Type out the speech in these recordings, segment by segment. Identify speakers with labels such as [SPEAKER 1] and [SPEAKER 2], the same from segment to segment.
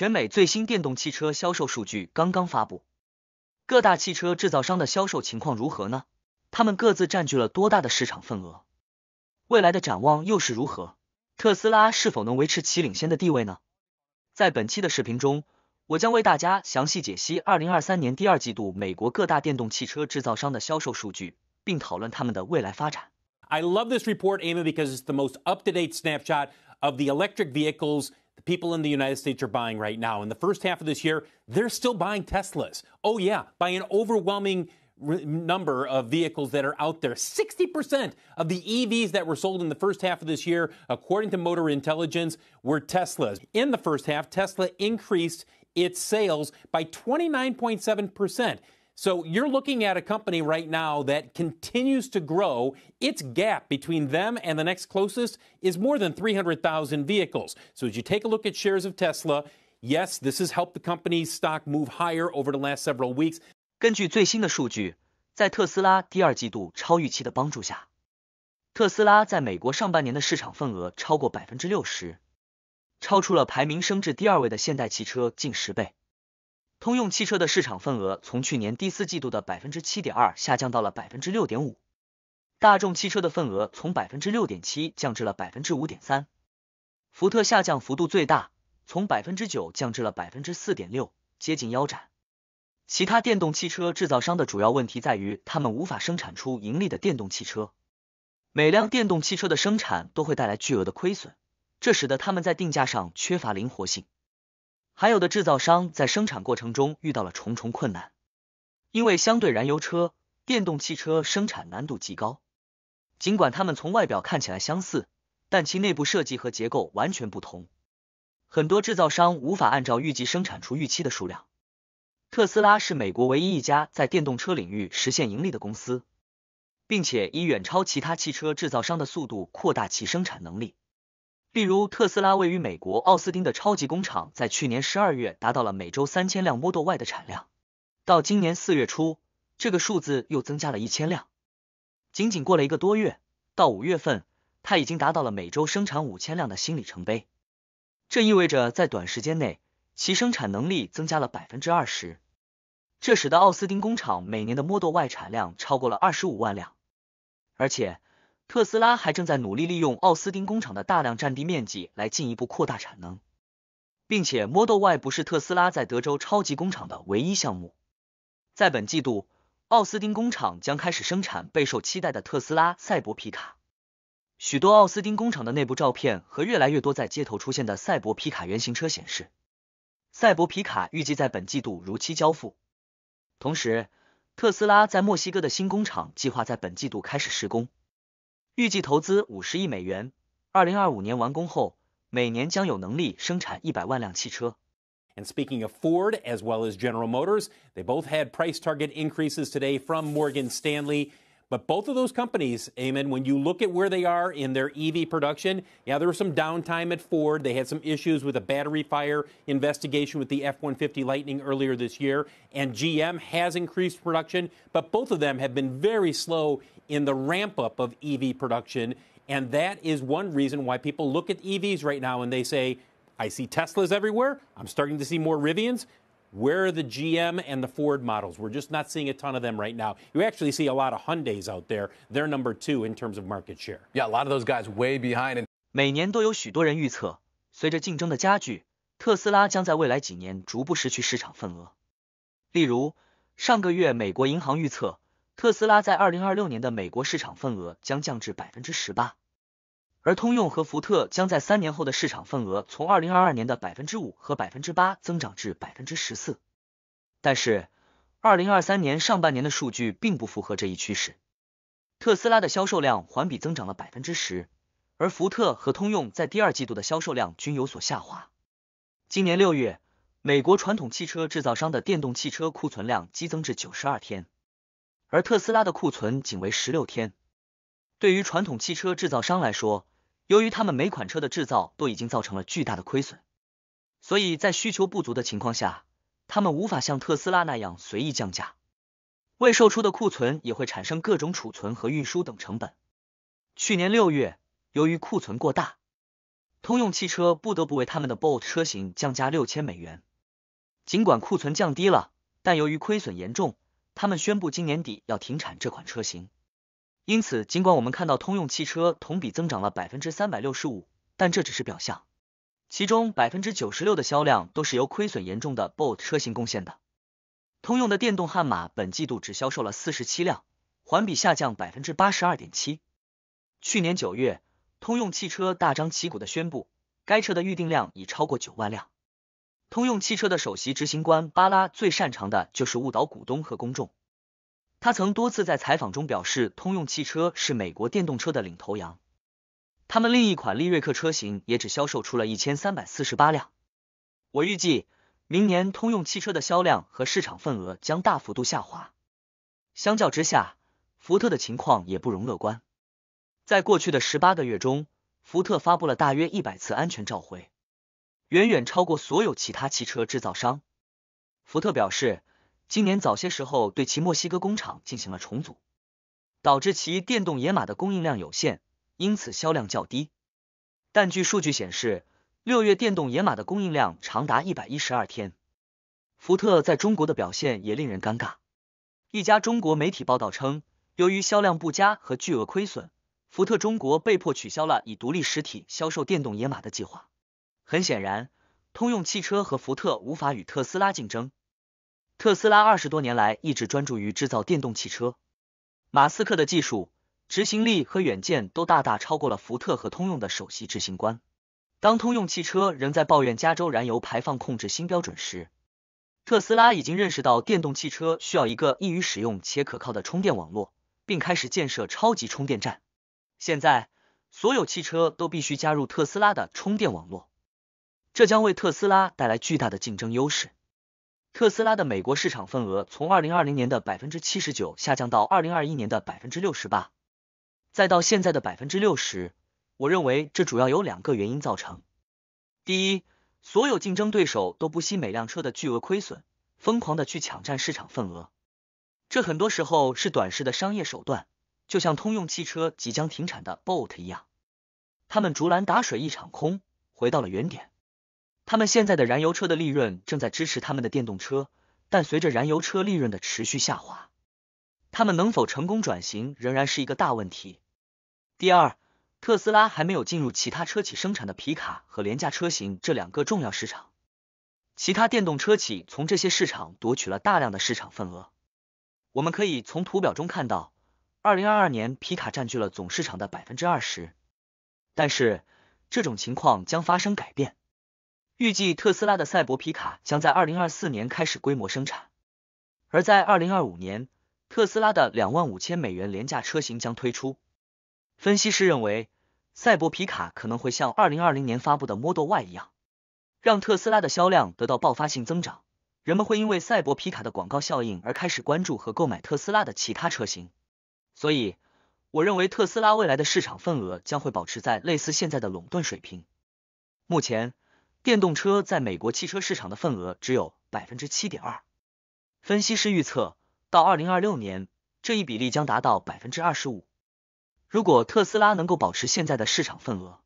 [SPEAKER 1] 全美最新电动汽车销售数据刚刚发布，各大汽车制造商的销售情况如何呢？他们各自占据了多大的市场份额？未来的展望又是如何？特斯拉是否能维持其领先的地位呢？在本期的视频中，我将为大家详细解析二零二三年第二季度美国各大电动汽车制造商的销售数据，并讨论他们的未来发展。I love this report, a
[SPEAKER 2] m y because it's the most up-to-date snapshot of the electric vehicles. the people in the United States are buying right now. In the first half of this year, they're still buying Teslas. Oh, yeah, by an overwhelming number of vehicles that are out there. 60% of the EVs that were sold in the first half of this year, according to Motor Intelligence, were Teslas. In the first half, Tesla increased its sales by 29.7%. So you're looking at a company right now that continues to grow. Its gap between them and the next closest is more than 300,000 vehicles. So as you take a look at shares of Tesla, yes, this has helped the company's stock move higher over the last several weeks. 根据最新的数
[SPEAKER 1] 据，在特斯拉第二季度超预期的帮助下，特斯拉在美国上半年的市场份额超过百分之六十，超出了排名升至第二位的现代汽车近十倍。通用汽车的市场份额从去年第四季度的百分之七点二下降到了百分之六点五，大众汽车的份额从百分之六点七降至了百分之五点三，福特下降幅度最大，从百分之九降至了百分之四点六，接近腰斩。其他电动汽车制造商的主要问题在于，他们无法生产出盈利的电动汽车，每辆电动汽车的生产都会带来巨额的亏损，这使得他们在定价上缺乏灵活性。还有的制造商在生产过程中遇到了重重困难，因为相对燃油车，电动汽车生产难度极高。尽管它们从外表看起来相似，但其内部设计和结构完全不同。很多制造商无法按照预计生产出预期的数量。特斯拉是美国唯一一家在电动车领域实现盈利的公司，并且以远超其他汽车制造商的速度扩大其生产能力。例如，特斯拉位于美国奥斯汀的超级工厂，在去年十二月达到了每周三千辆 Model Y 的产量。到今年四月初，这个数字又增加了一千辆。仅仅过了一个多月，到五月份，它已经达到了每周生产五千辆的新里程碑。这意味着在短时间内，其生产能力增加了百分之二十。这使得奥斯汀工厂每年的 Model Y 产量超过了二十五万辆，而且。特斯拉还正在努力利用奥斯汀工厂的大量占地面积来进一步扩大产能，并且 Model Y 不是特斯拉在德州超级工厂的唯一项目。在本季度，奥斯汀工厂将开始生产备受期待的特斯拉赛博皮卡。许多奥斯汀工厂的内部照片和越来越多在街头出现的赛博皮卡原型车显示，赛博皮卡预计在本季度如期交付。同时，特斯拉在墨西哥的新工厂计划在本季度开始施工。预计投资五十亿美元，二零二五年完工后，每年将有能力生产一百万辆汽车。
[SPEAKER 2] And speaking of Ford as well as General Motors, they both had price target increases today from Morgan Stanley. But both of those companies, Amon. when you look at where they are in their EV production, yeah, there was some downtime at Ford. They had some issues with a battery fire investigation with the F 150 Lightning earlier this year. And GM has increased production, but both of them have been very slow in the ramp up of EV production. And that is one reason why people look at EVs right now and they say, I see Teslas everywhere. I'm starting to see more Rivians. where are the gm and the ford models we're just not seeing a ton of them right now you actually see a lot of hyundas i out there they're number two in terms of market share
[SPEAKER 1] yeah a lot of those guys way behind and 每年都有许多人预测随着竞争的加剧特斯拉将在未来几年逐步失去市场份额例如上个月美国银行预测特斯拉在二零二六年的美国市场份额将降至百分之十八而通用和福特将在三年后的市场份额从二零二二年的百分之五和百分之八增长至百分之十四，但是二零二三年上半年的数据并不符合这一趋势。特斯拉的销售量环比增长了百分之十，而福特和通用在第二季度的销售量均有所下滑。今年六月，美国传统汽车制造商的电动汽车库存量激增至九十二天，而特斯拉的库存仅为十六天。对于传统汽车制造商来说，由于他们每款车的制造都已经造成了巨大的亏损，所以在需求不足的情况下，他们无法像特斯拉那样随意降价。未售出的库存也会产生各种储存和运输等成本。去年六月，由于库存过大，通用汽车不得不为他们的 Bolt 车型降价六千美元。尽管库存降低了，但由于亏损严重，他们宣布今年底要停产这款车型。因此，尽管我们看到通用汽车同比增长了百分之三百六十五，但这只是表象，其中百分之九十六的销量都是由亏损严重的 Bolt 车型贡献的。通用的电动悍马本季度只销售了四十七辆，环比下降百分之八十二点七。去年九月，通用汽车大张旗鼓的宣布，该车的预订量已超过九万辆。通用汽车的首席执行官巴拉最擅长的就是误导股东和公众。他曾多次在采访中表示，通用汽车是美国电动车的领头羊。他们另一款利瑞克车型也只销售出了一千三百四十八辆。我预计，明年通用汽车的销量和市场份额将大幅度下滑。相较之下，福特的情况也不容乐观。在过去的十八个月中，福特发布了大约一百次安全召回，远远超过所有其他汽车制造商。福特表示。今年早些时候，对其墨西哥工厂进行了重组，导致其电动野马的供应量有限，因此销量较低。但据数据显示，六月电动野马的供应量长达一百一十二天。福特在中国的表现也令人尴尬。一家中国媒体报道称，由于销量不佳和巨额亏损，福特中国被迫取消了以独立实体销售电动野马的计划。很显然，通用汽车和福特无法与特斯拉竞争。特斯拉二十多年来一直专注于制造电动汽车。马斯克的技术执行力和远见都大大超过了福特和通用的首席执行官。当通用汽车仍在抱怨加州燃油排放控制新标准时，特斯拉已经认识到电动汽车需要一个易于使用且可靠的充电网络，并开始建设超级充电站。现在，所有汽车都必须加入特斯拉的充电网络，这将为特斯拉带来巨大的竞争优势。特斯拉的美国市场份额从二零二零年的百分之七十九下降到二零二一年的百分之六十八，再到现在的百分之六十。我认为这主要有两个原因造成：第一，所有竞争对手都不惜每辆车的巨额亏损，疯狂的去抢占市场份额，这很多时候是短视的商业手段，就像通用汽车即将停产的 Bolt 一样，他们竹篮打水一场空，回到了原点。他们现在的燃油车的利润正在支持他们的电动车，但随着燃油车利润的持续下滑，他们能否成功转型仍然是一个大问题。第二，特斯拉还没有进入其他车企生产的皮卡和廉价车型这两个重要市场，其他电动车企从这些市场夺取了大量的市场份额。我们可以从图表中看到，二零二二年皮卡占据了总市场的百分之二十，但是这种情况将发生改变。预计特斯拉的赛博皮卡将在二零二四年开始规模生产，而在二零二五年，特斯拉的两万五千美元廉价车型将推出。分析师认为，赛博皮卡可能会像二零二零年发布的 Model Y 一样，让特斯拉的销量得到爆发性增长。人们会因为赛博皮卡的广告效应而开始关注和购买特斯拉的其他车型。所以，我认为特斯拉未来的市场份额将会保持在类似现在的垄断水平。目前。电动车在美国汽车市场的份额只有百分之七点二，分析师预测，到二零二六年这一比例将达到百分之二十五。如果特斯拉能够保持现在的市场份额，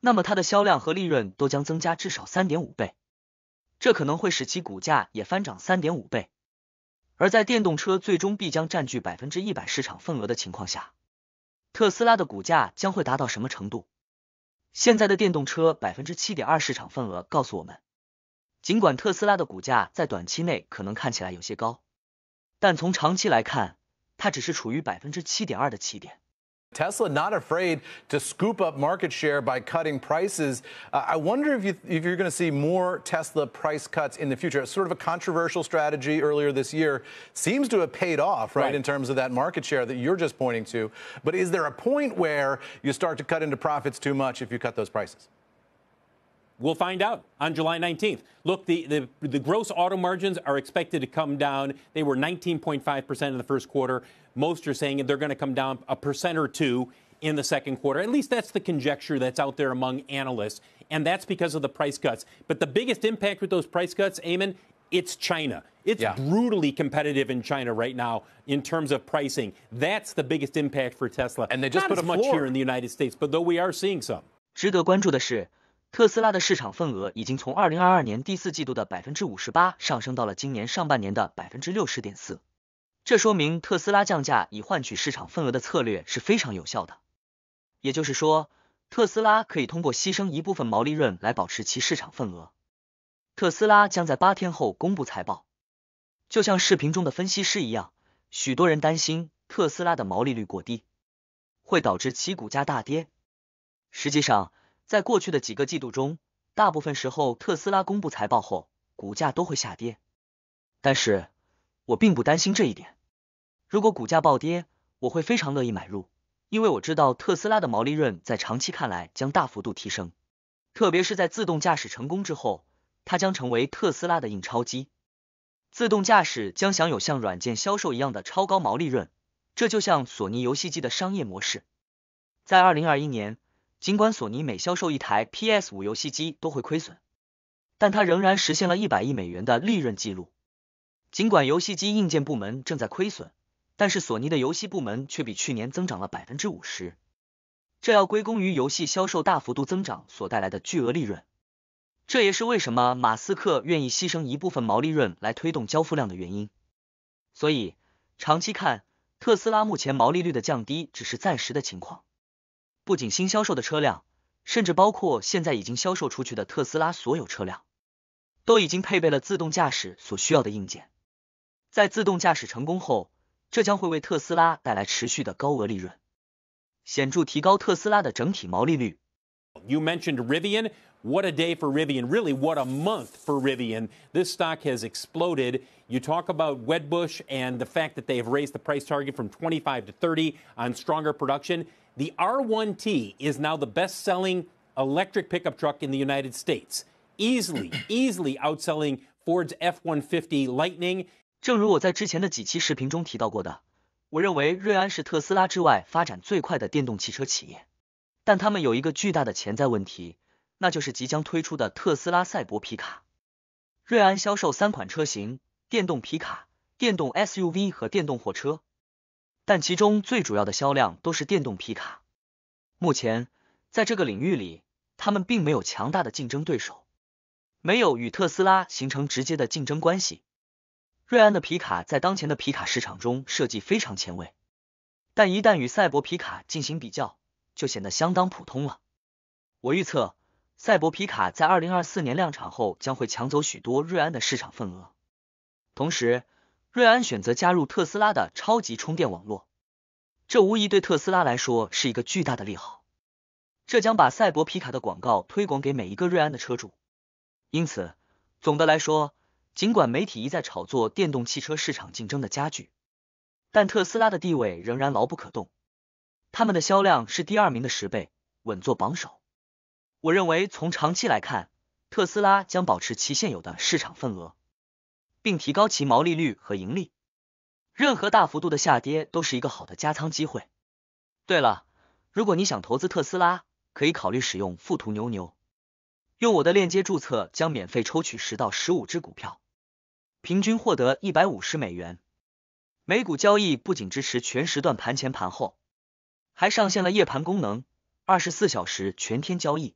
[SPEAKER 1] 那么它的销量和利润都将增加至少三点五倍，这可能会使其股价也翻涨三点五倍。而在电动车最终必将占据百分之一百市场份额的情况下，特斯拉的股价将会达到什么程度？现在的电动车百分之七点二市场份额告诉我们，尽管特斯拉的股价在短期内可能看起来有些高，但从长期来看，它只是处于百分之七点二的起点。Tesla not afraid to scoop up market share by cutting prices. Uh, I wonder if, you, if you're going to see more Tesla
[SPEAKER 2] price cuts in the future. It's sort of a controversial strategy earlier this year. Seems to have paid off, right, right, in terms of that market share that you're just pointing to. But is there a point where you start to cut into profits too much if you cut those prices? We'll find out on July 19th. Look, the, the, the, gross auto margins are expected to come down. They were 19.5% in the first quarter. Most are saying they're going to come down a percent or two in the second quarter. At least that's the conjecture that's out there among analysts. And that's because of the price cuts. But the biggest impact with those price cuts, Eamon, it's China. It's yeah. brutally competitive in China right now in terms of pricing. That's the biggest impact for Tesla. And they just Not put as much floor. here in the United States, but though we
[SPEAKER 1] are seeing some. 值得关注的是，特斯拉的市场份额已经从二零二二年第四季度的百分之五十八上升到了今年上半年的百分之六十点四，这说明特斯拉降价以换取市场份额的策略是非常有效的。也就是说，特斯拉可以通过牺牲一部分毛利润来保持其市场份额。特斯拉将在八天后公布财报，就像视频中的分析师一样，许多人担心特斯拉的毛利率过低会导致其股价大跌。实际上，在过去的几个季度中，大部分时候特斯拉公布财报后，股价都会下跌。但是，我并不担心这一点。如果股价暴跌，我会非常乐意买入，因为我知道特斯拉的毛利润在长期看来将大幅度提升，特别是在自动驾驶成功之后，它将成为特斯拉的印钞机。自动驾驶将享有像软件销售一样的超高毛利润，这就像索尼游戏机的商业模式。在二零二一年。尽管索尼每销售一台 PS5 游戏机都会亏损，但它仍然实现了一百亿美元的利润记录。尽管游戏机硬件部门正在亏损，但是索尼的游戏部门却比去年增长了百分之五十。这要归功于游戏销售大幅度增长所带来的巨额利润。这也是为什么马斯克愿意牺牲一部分毛利润来推动交付量的原因。所以，长期看，特斯拉目前毛利率的降低只是暂时的情况。不仅新销售的车辆，甚至包括现在已经销售出去的特斯拉所有车辆，都已经配备了自动驾驶所需要的硬件。在自动驾驶成功后，这将会为特斯拉带来持续的高额利润，显著提高特斯拉的整体
[SPEAKER 2] 毛利率。You mentioned Rivian. What a day for Rivian. Really, what a month for Rivian. This stock has exploded. You talk about Wedbush and the fact that they have raised the price target from 25 to 30 on stronger production. The R1T is now the best-selling electric pickup truck in the United States, easily, easily
[SPEAKER 1] outselling Ford's F-150 Lightning。正如我在之前的几期视频中提到过的，我认为瑞安是特斯拉之外发展最快的电动汽车企业，但他们有一个巨大的潜在问题，那就是即将推出的特斯拉赛博皮卡。瑞安销售三款车型：电动皮卡、电动 SUV 和电动货车。但其中最主要的销量都是电动皮卡。目前，在这个领域里，他们并没有强大的竞争对手，没有与特斯拉形成直接的竞争关系。瑞安的皮卡在当前的皮卡市场中设计非常前卫，但一旦与赛博皮卡进行比较，就显得相当普通了。我预测，赛博皮卡在二零二四年量产后，将会抢走许多瑞安的市场份额，同时。瑞安选择加入特斯拉的超级充电网络，这无疑对特斯拉来说是一个巨大的利好。这将把赛博皮卡的广告推广给每一个瑞安的车主。因此，总的来说，尽管媒体一再炒作电动汽车市场竞争的加剧，但特斯拉的地位仍然牢不可动。他们的销量是第二名的十倍，稳坐榜首。我认为，从长期来看，特斯拉将保持其现有的市场份额。并提高其毛利率和盈利。任何大幅度的下跌都是一个好的加仓机会。对了，如果你想投资特斯拉，可以考虑使用富途牛牛，用我的链接注册将免费抽取十到十五只股票，平均获得一百五十美元。每股交易不仅支持全时段盘前盘后，还上线了夜盘功能，二十四小时全天交易。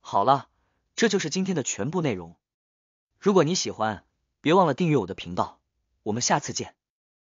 [SPEAKER 1] 好了，这就是今天的全部内容。如果你喜欢，别忘了订阅我的频道，我们下次见。